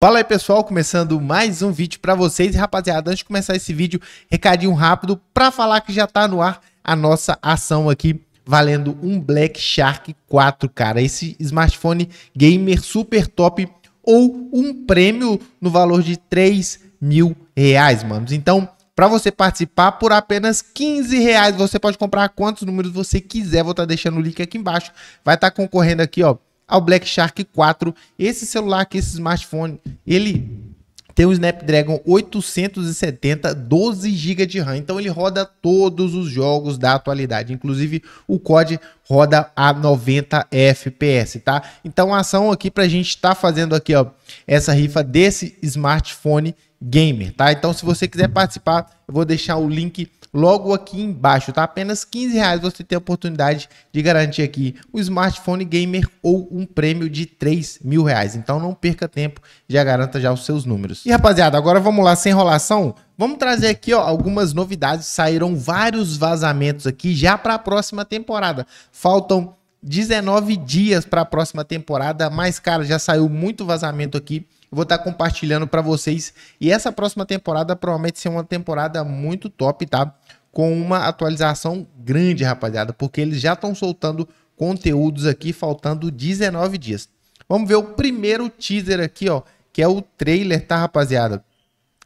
Fala aí pessoal, começando mais um vídeo para vocês. Rapaziada, antes de começar esse vídeo, recadinho rápido para falar que já tá no ar a nossa ação aqui valendo um Black Shark 4, cara. Esse smartphone gamer super top ou um prêmio no valor de 3 mil reais, manos. Então, para você participar por apenas 15 reais, você pode comprar quantos números você quiser. Vou estar tá deixando o link aqui embaixo. Vai estar tá concorrendo aqui, ó ao Black Shark 4. Esse celular aqui, esse smartphone, ele tem o um Snapdragon 870, 12 GB de RAM. Então ele roda todos os jogos da atualidade, inclusive o COD roda a 90 FPS, tá? Então a ação aqui a gente estar tá fazendo aqui, ó, essa rifa desse smartphone gamer, tá? Então se você quiser participar, eu vou deixar o link logo aqui embaixo, tá? Apenas 15 reais você tem a oportunidade de garantir aqui o smartphone gamer ou um prêmio de 3 mil reais. Então não perca tempo, já garanta já os seus números. E rapaziada, agora vamos lá, sem enrolação, vamos trazer aqui ó, algumas novidades. Saíram vários vazamentos aqui já para a próxima temporada. Faltam 19 dias para a próxima temporada, mas cara, já saiu muito vazamento aqui eu vou estar tá compartilhando para vocês. E essa próxima temporada promete ser uma temporada muito top, tá? Com uma atualização grande, rapaziada, porque eles já estão soltando conteúdos aqui faltando 19 dias. Vamos ver o primeiro teaser aqui, ó, que é o trailer, tá, rapaziada?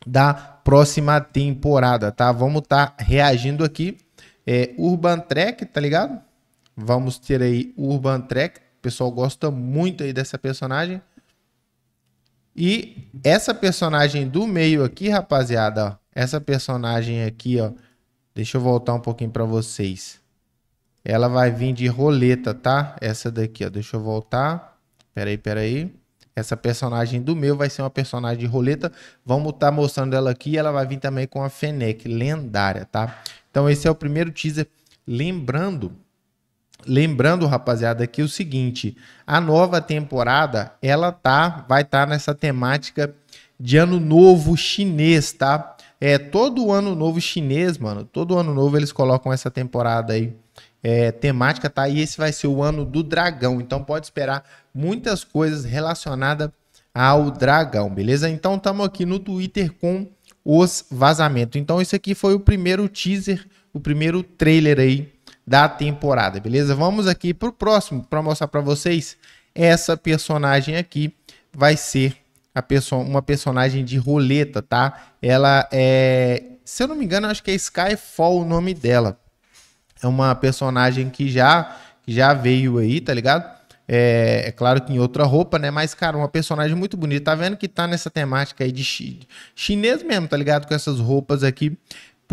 Da próxima temporada, tá? Vamos estar tá reagindo aqui. É Urban Trek, tá ligado? Vamos ter aí Urban Trek. O pessoal gosta muito aí dessa personagem. E essa personagem do meio aqui, rapaziada, ó, essa personagem aqui, ó, deixa eu voltar um pouquinho para vocês. Ela vai vir de roleta, tá? Essa daqui, ó, deixa eu voltar. Peraí, peraí. Essa personagem do meu vai ser uma personagem de roleta. Vamos estar tá mostrando ela aqui. Ela vai vir também com a Fennec lendária, tá? Então esse é o primeiro teaser. Lembrando Lembrando, rapaziada, aqui é o seguinte, a nova temporada, ela tá, vai estar tá nessa temática de ano novo chinês, tá? É, todo ano novo chinês, mano, todo ano novo eles colocam essa temporada aí, é, temática, tá? E esse vai ser o ano do dragão, então pode esperar muitas coisas relacionadas ao dragão, beleza? Então estamos aqui no Twitter com os vazamentos. Então isso aqui foi o primeiro teaser, o primeiro trailer aí da temporada, beleza? Vamos aqui para o próximo para mostrar para vocês. Essa personagem aqui vai ser perso uma personagem de roleta, tá? Ela é, se eu não me engano, acho que é Skyfall o nome dela. É uma personagem que já que já veio aí, tá ligado? É, é, claro que em outra roupa, né? Mas, cara, uma personagem muito bonita. Tá vendo que tá nessa temática aí de chi chinês mesmo, tá ligado? Com essas roupas aqui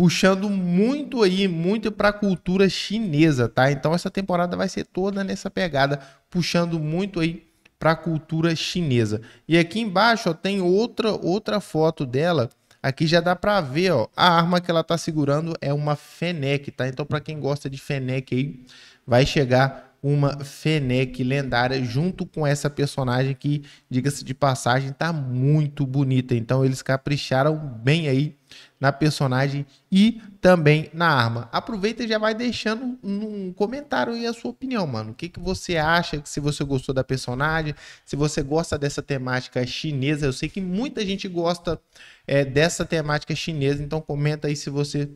puxando muito aí, muito para a cultura chinesa, tá? Então essa temporada vai ser toda nessa pegada, puxando muito aí para a cultura chinesa. E aqui embaixo ó, tem outra outra foto dela. Aqui já dá para ver, ó, a arma que ela tá segurando é uma Fennec, tá? Então para quem gosta de Fennec aí, vai chegar uma Fennec lendária junto com essa personagem que, diga-se de passagem, tá muito bonita. Então eles capricharam bem aí na personagem e também na arma. Aproveita e já vai deixando um comentário aí a sua opinião, mano. O que, que você acha? Se você gostou da personagem, se você gosta dessa temática chinesa. Eu sei que muita gente gosta é, dessa temática chinesa, então comenta aí se você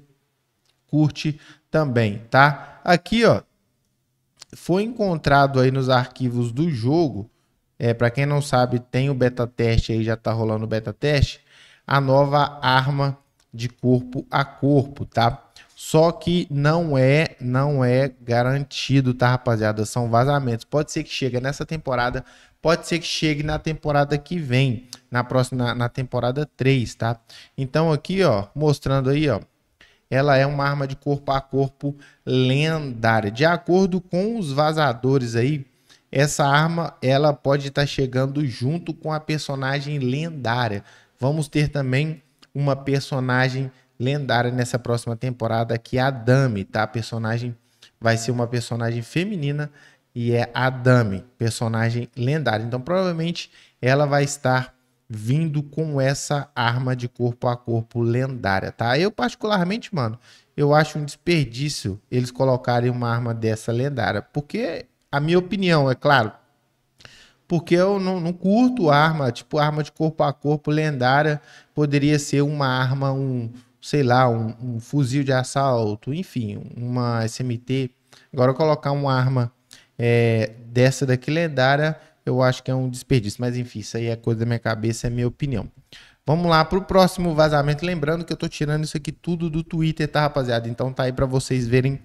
curte também, tá? Aqui, ó, foi encontrado aí nos arquivos do jogo. É, para quem não sabe, tem o beta teste aí, já está rolando o beta teste. A nova arma de corpo a corpo, tá? Só que não é, não é garantido, tá, rapaziada? São vazamentos. Pode ser que chegue nessa temporada, pode ser que chegue na temporada que vem, na próxima na, na temporada 3, tá? Então aqui, ó, mostrando aí, ó, ela é uma arma de corpo a corpo lendária. De acordo com os vazadores aí, essa arma ela pode estar tá chegando junto com a personagem lendária. Vamos ter também uma personagem lendária nessa próxima temporada que é a Dami, tá? A personagem vai ser uma personagem feminina e é a Dami, personagem lendária. Então provavelmente ela vai estar vindo com essa arma de corpo a corpo lendária, tá? Eu particularmente, mano, eu acho um desperdício eles colocarem uma arma dessa lendária, porque a minha opinião, é claro, porque eu não, não curto arma, tipo arma de corpo a corpo lendária, poderia ser uma arma, um, sei lá, um, um fuzil de assalto, enfim, uma SMT. Agora colocar uma arma é, dessa daqui lendária eu acho que é um desperdício. Mas enfim, isso aí é coisa da minha cabeça, é minha opinião. Vamos lá para o próximo vazamento. Lembrando que eu estou tirando isso aqui tudo do Twitter, tá, rapaziada? Então tá aí para vocês verem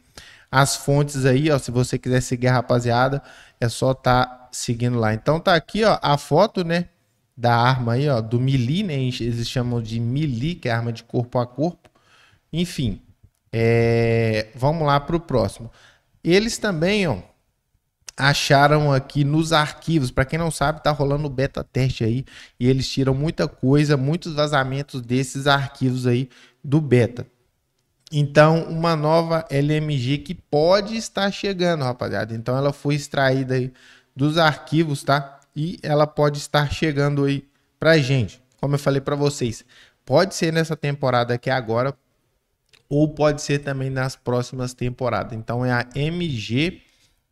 as fontes aí, ó. Se você quiser seguir a rapaziada, é só tá seguindo lá. Então tá aqui, ó, a foto, né, da arma aí, ó, do Mili, né? Eles chamam de Mili, que é arma de corpo a corpo. Enfim, é... vamos lá para o próximo. Eles também, ó, acharam aqui nos arquivos. Para quem não sabe, tá rolando o beta teste aí e eles tiram muita coisa, muitos vazamentos desses arquivos aí do beta. Então, uma nova LMG que pode estar chegando, rapaziada. Então, ela foi extraída aí dos arquivos, tá? E ela pode estar chegando aí pra gente. Como eu falei para vocês, pode ser nessa temporada aqui agora ou pode ser também nas próximas temporadas. Então, é a MG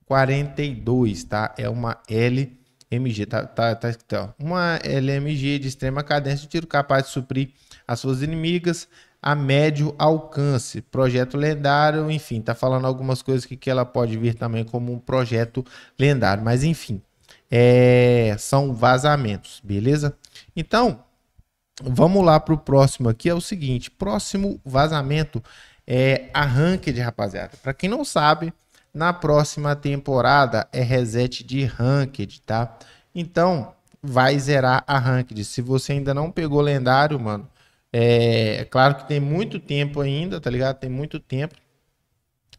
42, tá? É uma LMG, tá, tá, tá, tá, Uma LMG de extrema cadência de tiro capaz de suprir as suas inimigas a médio alcance. Projeto lendário, enfim, tá falando algumas coisas que, que ela pode vir também como um projeto lendário, mas enfim, é, são vazamentos, beleza? Então, vamos lá para o próximo aqui, é o seguinte, próximo vazamento é a Ranked, rapaziada. Para quem não sabe, na próxima temporada é reset de ranked, tá? Então, vai zerar a ranked. Se você ainda não pegou lendário, mano, é, é claro que tem muito tempo ainda, tá ligado? Tem muito tempo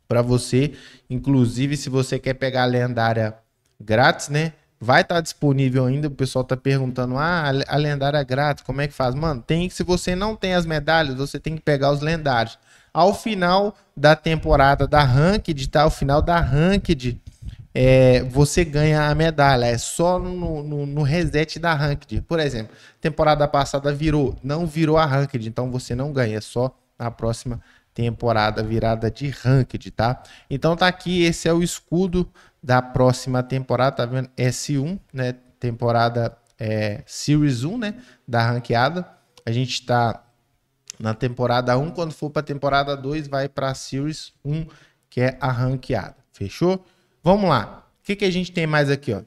para você. Inclusive, se você quer pegar a lendária grátis, né? Vai estar tá disponível ainda. O pessoal tá perguntando: ah, a lendária grátis, como é que faz? Mano, tem que, se você não tem as medalhas, você tem que pegar os lendários ao final da temporada da Ranked, tá? Ao final da Ranked, é, você ganha a medalha. É só no, no, no, reset da Ranked. Por exemplo, temporada passada virou, não virou a Ranked, então você não ganha, é só na próxima temporada virada de Ranked, tá? Então tá aqui, esse é o escudo da próxima temporada, tá vendo? S1, né? Temporada é, Series 1, né? Da ranqueada. A gente tá na temporada 1. Quando for para a temporada 2, vai para a Series 1, que é a ranqueada. Fechou? Vamos lá. O que, que a gente tem mais aqui, ó?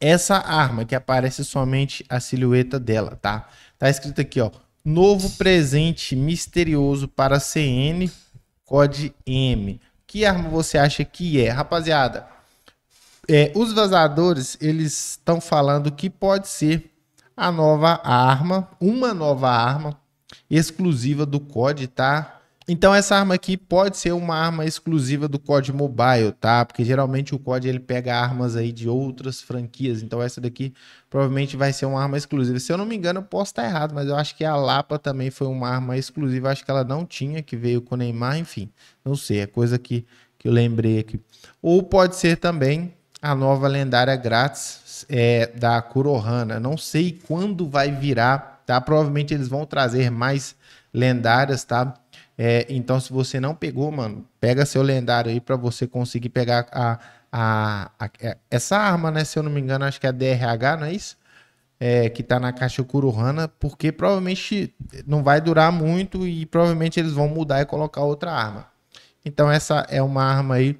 Essa arma que aparece somente a silhueta dela, tá? Tá escrito aqui, ó. Novo presente misterioso para CN, COD M. Que arma você acha que é? Rapaziada, é, os vazadores, eles estão falando que pode ser a nova arma, uma nova arma exclusiva do COD, tá? Então essa arma aqui pode ser uma arma exclusiva do COD Mobile, tá? Porque geralmente o COD ele pega armas aí de outras franquias. Então essa daqui provavelmente vai ser uma arma exclusiva. Se eu não me engano, eu posso estar errado, mas eu acho que a Lapa também foi uma arma exclusiva. Acho que ela não tinha, que veio com o Neymar, enfim. Não sei, é coisa que, que eu lembrei aqui. Ou pode ser também a nova lendária grátis é, da Kurohana. Não sei quando vai virar tá? Provavelmente eles vão trazer mais lendárias, tá? É, então, se você não pegou, mano, pega seu lendário aí para você conseguir pegar a, a, a, é, essa arma, né? Se eu não me engano, acho que é a DRH, não é isso? É, que tá na caixa Kuruhana, porque provavelmente não vai durar muito e provavelmente eles vão mudar e colocar outra arma. Então essa é uma arma aí.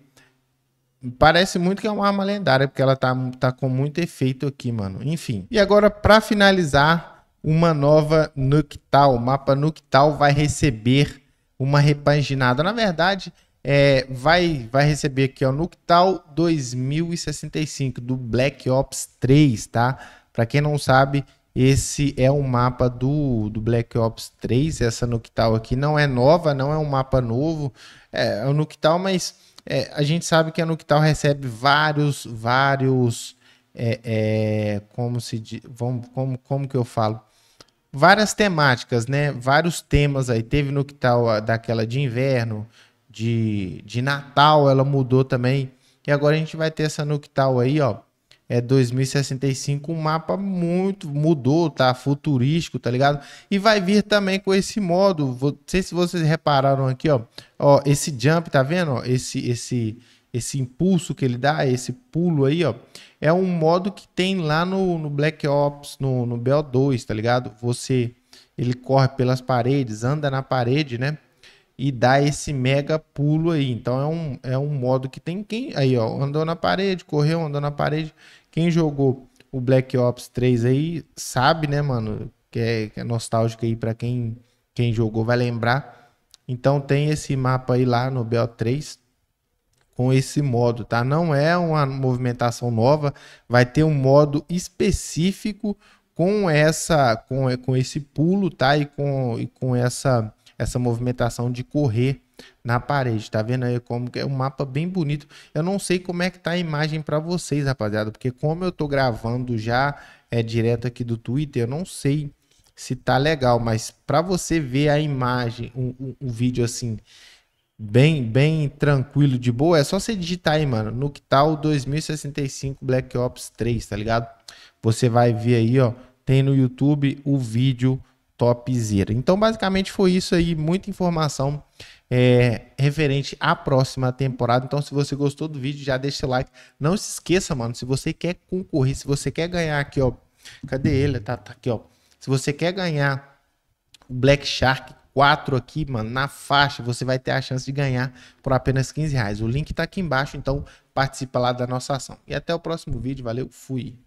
Parece muito que é uma arma lendária, porque ela tá, tá com muito efeito aqui, mano. Enfim. E agora, para finalizar, uma nova Nuktal. O mapa Nuktal vai receber uma repaginada. Na verdade, é, vai, vai receber aqui o Nuktal 2065 do Black Ops 3, tá? Para quem não sabe, esse é um mapa do, do Black Ops 3. Essa Nuktal aqui não é nova, não é um mapa novo. É, é o Nuktal, mas é, a gente sabe que a Nuktal recebe vários, vários. É, é, como se vamos como, como que eu falo? várias temáticas, né? Vários temas aí. Teve no que tal tá daquela de inverno, de, de Natal, ela mudou também. E agora a gente vai ter essa no que tal tá aí, ó. É 2065, um mapa muito mudou, tá? Futurístico, tá ligado? E vai vir também com esse modo. Não sei se vocês repararam aqui, ó. Ó, esse jump, tá vendo? Ó, esse, esse, esse impulso que ele dá, esse pulo aí, ó, é um modo que tem lá no, no Black Ops, no, no BO2, tá ligado? Você, ele corre pelas paredes, anda na parede, né? E dá esse mega pulo aí. Então é um, é um modo que tem quem. Aí, ó, andou na parede, correu, andou na parede. Quem jogou o Black Ops 3 aí sabe, né, mano? Que é, que é nostálgico aí pra quem, quem jogou, vai lembrar. Então tem esse mapa aí lá no BO3 com esse modo, tá? Não é uma movimentação nova, vai ter um modo específico com essa com, com esse pulo, tá? E com, e com essa essa movimentação de correr na parede, tá vendo aí como que é um mapa bem bonito. Eu não sei como é que tá a imagem para vocês, rapaziada, porque como eu tô gravando já é direto aqui do Twitter, eu não sei se tá legal, mas para você ver a imagem, um, um, um vídeo assim bem bem tranquilo, de boa, é só você digitar aí, mano, no que tal 2065 Black Ops 3, tá ligado? Você vai ver aí, ó, tem no YouTube o vídeo topzera. Então, basicamente foi isso aí, muita informação é, referente à próxima temporada. Então, se você gostou do vídeo, já deixa o like. Não se esqueça, mano, se você quer concorrer, se você quer ganhar aqui, ó, cadê ele? Tá, tá aqui, ó. Se você quer ganhar o Black Shark, quatro aqui, mano, na faixa, você vai ter a chance de ganhar por apenas 15 reais. O link tá aqui embaixo, então participa lá da nossa ação. E até o próximo vídeo, valeu, fui!